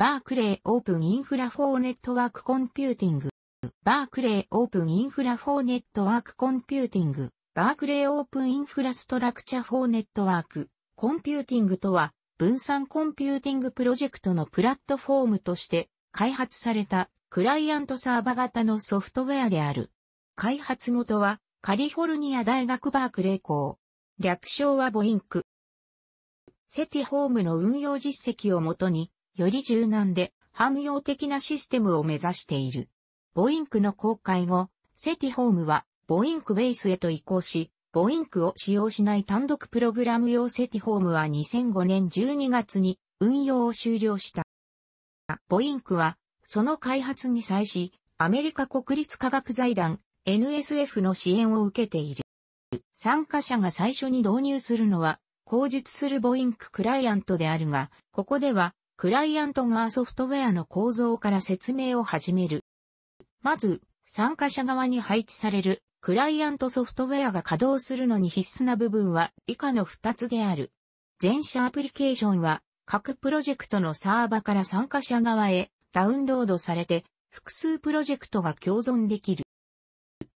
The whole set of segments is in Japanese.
バークレーオープンインフラフォーネットワークコンピューティング。バークレーオープンインフラフォーネットワークコンピューティング。バークレーオープンインフラストラクチャフォーネットワーク。コンピューティングとは、分散コンピューティングプロジェクトのプラットフォームとして開発されたクライアントサーバ型のソフトウェアである。開発元はカリフォルニア大学バークレー校。略称はボインク。セティホームの運用実績をもとにより柔軟で汎用的なシステムを目指している。ボインクの公開後、セティホームはボインクベースへと移行し、ボインクを使用しない単独プログラム用セティホームは2005年12月に運用を終了した。ボインクは、その開発に際し、アメリカ国立科学財団 NSF の支援を受けている。参加者が最初に導入するのは、口述するボインククライアントであるが、ここではクライアント側ソフトウェアの構造から説明を始める。まず、参加者側に配置されるクライアントソフトウェアが稼働するのに必須な部分は以下の2つである。全社アプリケーションは各プロジェクトのサーバから参加者側へダウンロードされて複数プロジェクトが共存できる。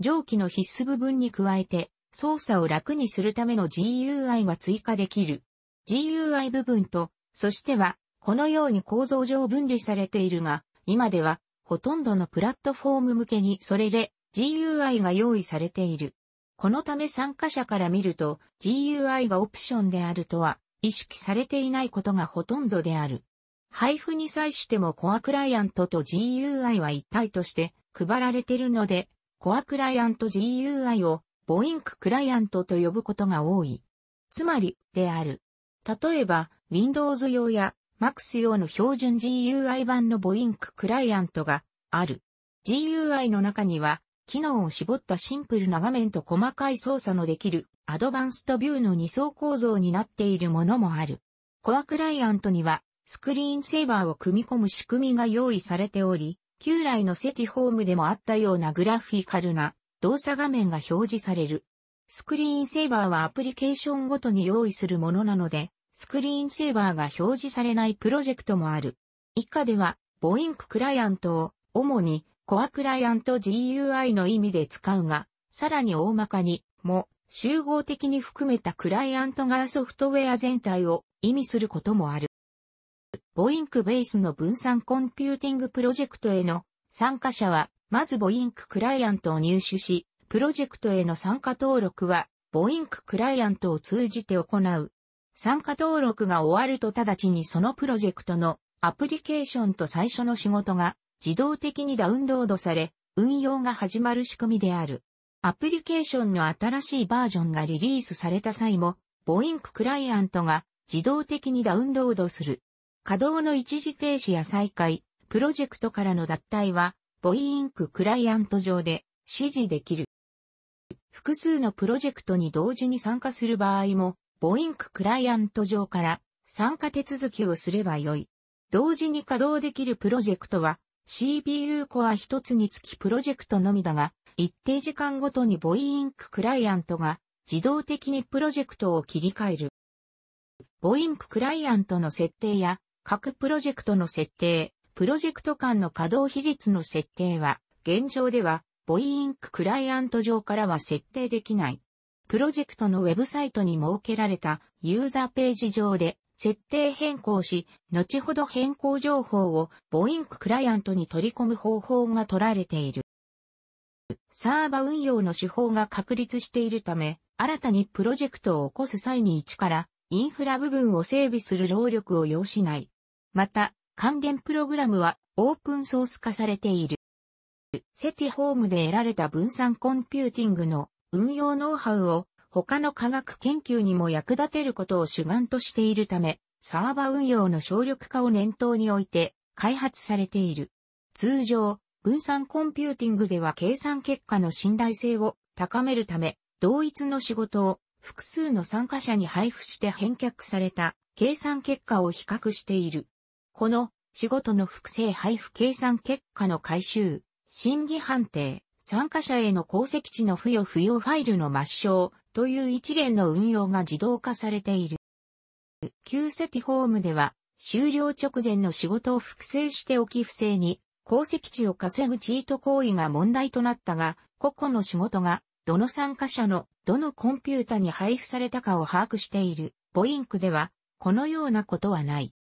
上記の必須部分に加えて操作を楽にするための GUI が追加できる。GUI 部分と、そしてはこのように構造上分離されているが、今ではほとんどのプラットフォーム向けにそれで GUI が用意されている。このため参加者から見ると GUI がオプションであるとは意識されていないことがほとんどである。配布に際してもコアクライアントと GUI は一体として配られているので、コアクライアント GUI をボインククライアントと呼ぶことが多い。つまり、である。例えば、Windows 用やマクス用の標準 GUI 版のボインククライアントがある。GUI の中には、機能を絞ったシンプルな画面と細かい操作のできるアドバンストビューの2層構造になっているものもある。コアクライアントには、スクリーンセーバーを組み込む仕組みが用意されており、旧来のセティホームでもあったようなグラフィカルな動作画面が表示される。スクリーンセーバーはアプリケーションごとに用意するものなので、スクリーンセーバーが表示されないプロジェクトもある。以下では、ボインククライアントを、主に、コアクライアント GUI の意味で使うが、さらに大まかに、も、集合的に含めたクライアント側ソフトウェア全体を意味することもある。ボインクベースの分散コンピューティングプロジェクトへの参加者は、まずボインククライアントを入手し、プロジェクトへの参加登録は、ボインククライアントを通じて行う。参加登録が終わると直ちにそのプロジェクトのアプリケーションと最初の仕事が自動的にダウンロードされ、運用が始まる仕組みである。アプリケーションの新しいバージョンがリリースされた際も、ボインククライアントが自動的にダウンロードする。稼働の一時停止や再開、プロジェクトからの脱退は、ボインククライアント上で指示できる。複数のプロジェクトに同時に参加する場合もボインククライアント上から参加手続きをすればよい。同時に稼働できるプロジェクトは CPU コア一つにつきプロジェクトのみだが、一定時間ごとにボインククライアントが自動的にプロジェクトを切り替える。ボインククライアントの設定や各プロジェクトの設定、プロジェクト間の稼働比率の設定は、現状ではボインククライアント上からは設定できない。プロジェクトのウェブサイトに設けられたユーザーページ上で設定変更し、後ほど変更情報をボインククライアントに取り込む方法が取られている。サーバ運用の手法が確立しているため、新たにプロジェクトを起こす際に一からインフラ部分を整備する労力を要しない。また、関連プログラムはオープンソース化されている。セティホームで得られた分散コンピューティングの運用ノウハウを他の科学研究にも役立てることを主眼としているため、サーバ運用の省力化を念頭において開発されている。通常、分散コンピューティングでは計算結果の信頼性を高めるため、同一の仕事を複数の参加者に配布して返却された計算結果を比較している。この仕事の複製配布計算結果の回収、審議判定、参加者への功績値の付与不要ファイルの抹消という一連の運用が自動化されている。旧石ホームでは、終了直前の仕事を複製しておき不正に、鉱石値を稼ぐチート行為が問題となったが、個々の仕事が、どの参加者の、どのコンピュータに配布されたかを把握している、ボインクでは、このようなことはない。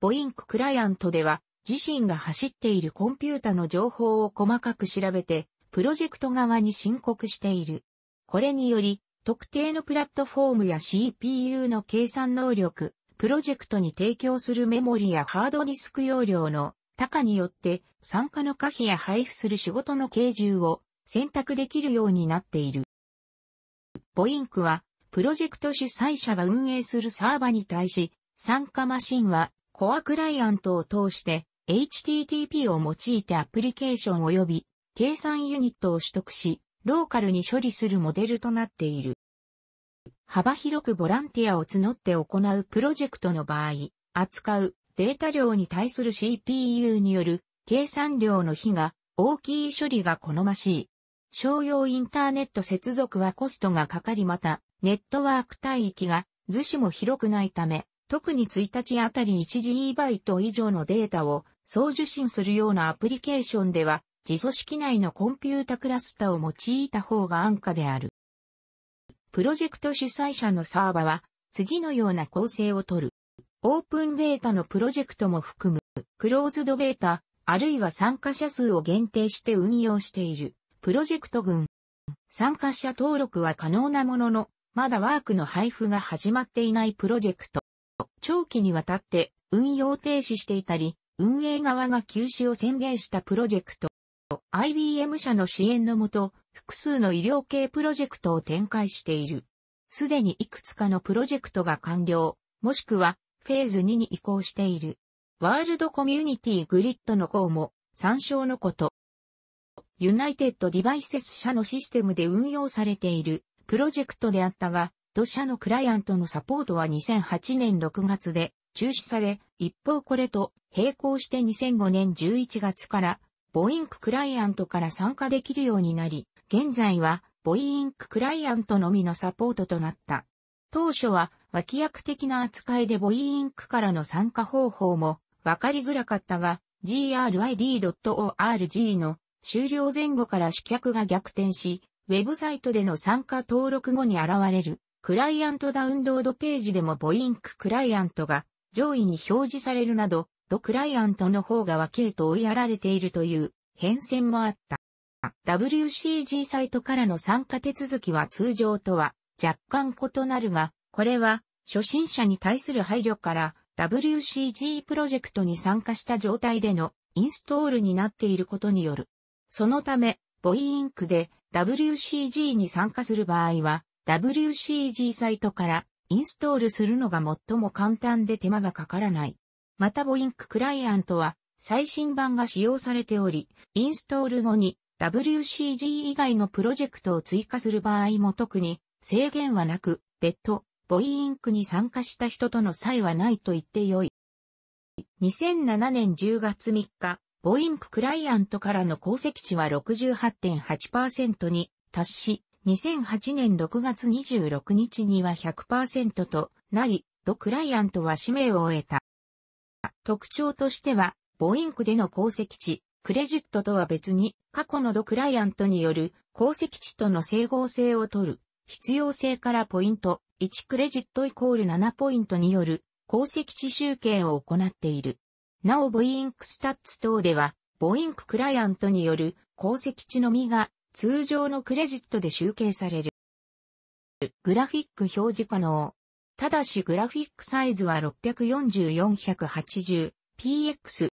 ボインククライアントでは、自身が走っているコンピュータの情報を細かく調べて、プロジェクト側に申告している。これにより、特定のプラットフォームや CPU の計算能力、プロジェクトに提供するメモリやハードディスク容量の高によって参加の可否や配布する仕事の形重を選択できるようになっている。ボインクは、プロジェクト主催者が運営するサーバに対し、参加マシンはコアクライアントを通して HTTP を用いてアプリケーション及び計算ユニットを取得し、ローカルに処理するモデルとなっている。幅広くボランティアを募って行うプロジェクトの場合、扱うデータ量に対する CPU による計算量の比が大きい処理が好ましい。商用インターネット接続はコストがかかりまた、ネットワーク帯域が図紙も広くないため、特に1日あたり 1GB 以上のデータを送受信するようなアプリケーションでは、自組織内のコンピュータクラスタを用いた方が安価である。プロジェクト主催者のサーバは、次のような構成をとる。オープンベータのプロジェクトも含む、クローズドベータ、あるいは参加者数を限定して運用している、プロジェクト群。参加者登録は可能なものの、まだワークの配布が始まっていないプロジェクト。長期にわたって運用停止していたり、運営側が休止を宣言したプロジェクト、IBM 社の支援のもと、複数の医療系プロジェクトを展開している。すでにいくつかのプロジェクトが完了、もしくはフェーズ2に移行している。ワールドコミュニティグリッドの項も参照のこと。ユナイテッドデバイセス社のシステムで運用されているプロジェクトであったが、土社のクライアントのサポートは2008年6月で中止され、一方これと並行して2005年11月からボインククライアントから参加できるようになり、現在はボインククライアントのみのサポートとなった。当初は脇役的な扱いでボインクからの参加方法も分かりづらかったが、grid.org の終了前後から主客が逆転し、ウェブサイトでの参加登録後に現れるクライアントダウンロードページでもボインククライアントが上位に表示されるなど、ドクライアントの方が分けと追いやられているという変遷もあった。WCG サイトからの参加手続きは通常とは若干異なるが、これは初心者に対する配慮から WCG プロジェクトに参加した状態でのインストールになっていることによる。そのため、ボイインクで WCG に参加する場合は WCG サイトからインストールするのが最も簡単で手間がかからない。またボインククライアントは最新版が使用されており、インストール後に WCG 以外のプロジェクトを追加する場合も特に制限はなく、別途、ボイインクに参加した人との差異はないと言ってよい。2007年10月3日、ボインククライアントからの功績値は68.8%に達し、2008年6月26日には100%となり、ドクライアントは使命を終えた。特徴としては、ボインクでの功績値、クレジットとは別に、過去のドクライアントによる功績値との整合性を取る、必要性からポイント、1クレジットイコール7ポイントによる功績値集計を行っている。なお、ボインクスタッツ等では、ボインククライアントによる功績値のみが通常のクレジットで集計される。グラフィック表示可能。ただしグラフィックサイズは6 4 4 1 8 0 p x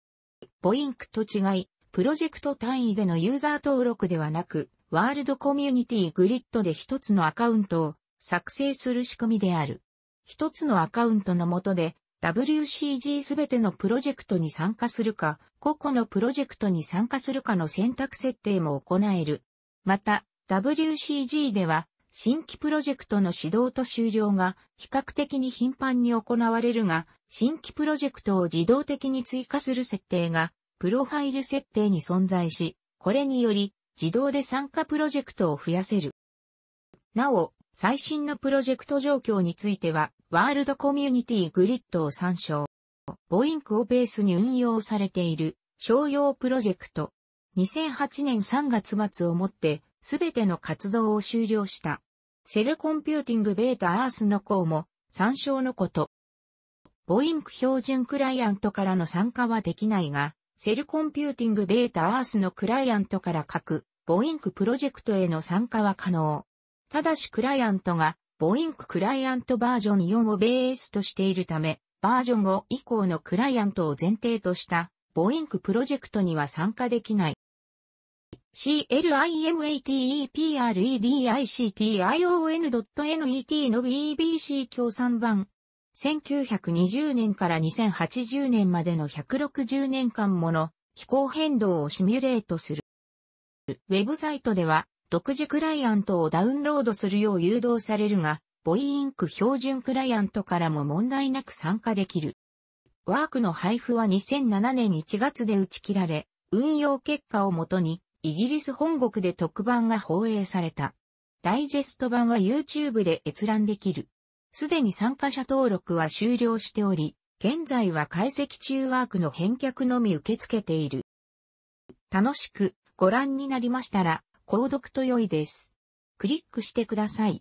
ボインクと違い、プロジェクト単位でのユーザー登録ではなく、ワールドコミュニティグリッドで一つのアカウントを作成する仕組みである。一つのアカウントの下で WCG すべてのプロジェクトに参加するか、個々のプロジェクトに参加するかの選択設定も行える。また、WCG では、新規プロジェクトの指導と終了が比較的に頻繁に行われるが、新規プロジェクトを自動的に追加する設定が、プロファイル設定に存在し、これにより、自動で参加プロジェクトを増やせる。なお、最新のプロジェクト状況については、ワールドコミュニティグリッドを参照。ボインクをベースに運用されている商用プロジェクト、2008年3月末をもって、すべての活動を終了した。セルコンピューティングベータアースの項も、参照のこと。ボインク標準クライアントからの参加はできないが、セルコンピューティングベータアースのクライアントから書く、ボインクプロジェクトへの参加は可能。ただしクライアントが、ボインククライアントバージョン4をベースとしているため、バージョン5以降のクライアントを前提とした、ボインクプロジェクトには参加できない。c l i m a t e p r e d i c t i o n n e t の BBC 共産版。1920年から2080年までの160年間もの気候変動をシミュレートする。ウェブサイトでは独自クライアントをダウンロードするよう誘導されるが、ボイインク標準クライアントからも問題なく参加できる。ワークの配布は2007年1月で打ち切られ、運用結果をもとにイギリス本国で特番が放映された。ダイジェスト版は YouTube で閲覧できる。すでに参加者登録は終了しており、現在は解析中ワークの返却のみ受け付けている。楽しくご覧になりましたら、購読と良いです。クリックしてください。